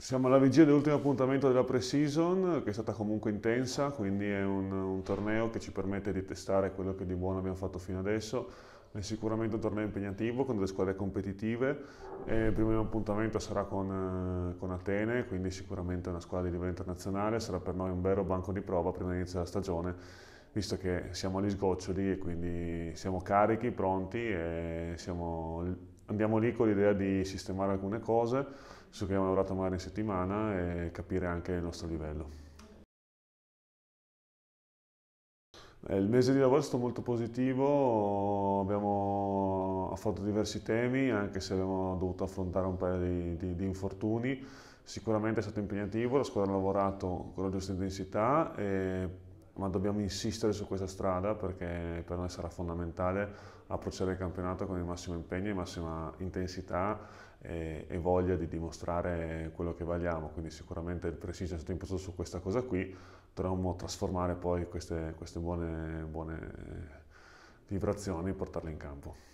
Siamo alla vigilia dell'ultimo appuntamento della pre-season, che è stata comunque intensa, quindi è un, un, torneo che ci permette di testare quello che di buono abbiamo fatto fino adesso. È sicuramente un torneo impegnativo con delle squadre competitive. il primo appuntamento sarà con, eh, con Atene, quindi sicuramente una squadra di livello internazionale. Sarà per noi un vero banco di prova prima dell'inizio della stagione, visto che siamo agli sgoccioli e quindi siamo carichi, pronti e siamo andiamo lì con l'idea di sistemare alcune cose, su cui abbiamo lavorato magari in settimana e capire anche il nostro livello. Eh, il mese di lavoro è stato molto positivo, abbiamo affrontato diversi temi, anche se abbiamo dovuto affrontare un paio di, di, di infortuni. Sicuramente è stato impegnativo, la squadra ha lavorato con la giusta intensità e ma dobbiamo insistere su questa strada perché per noi sarà fondamentale approcciare il campionato con il massimo impegno, la massima intensità e, e voglia di dimostrare quello che valiamo, quindi sicuramente il Precision è stato impostato su questa cosa qui, dovremmo trasformare poi queste, queste buone, buone eh, vibrazioni e portarle in campo.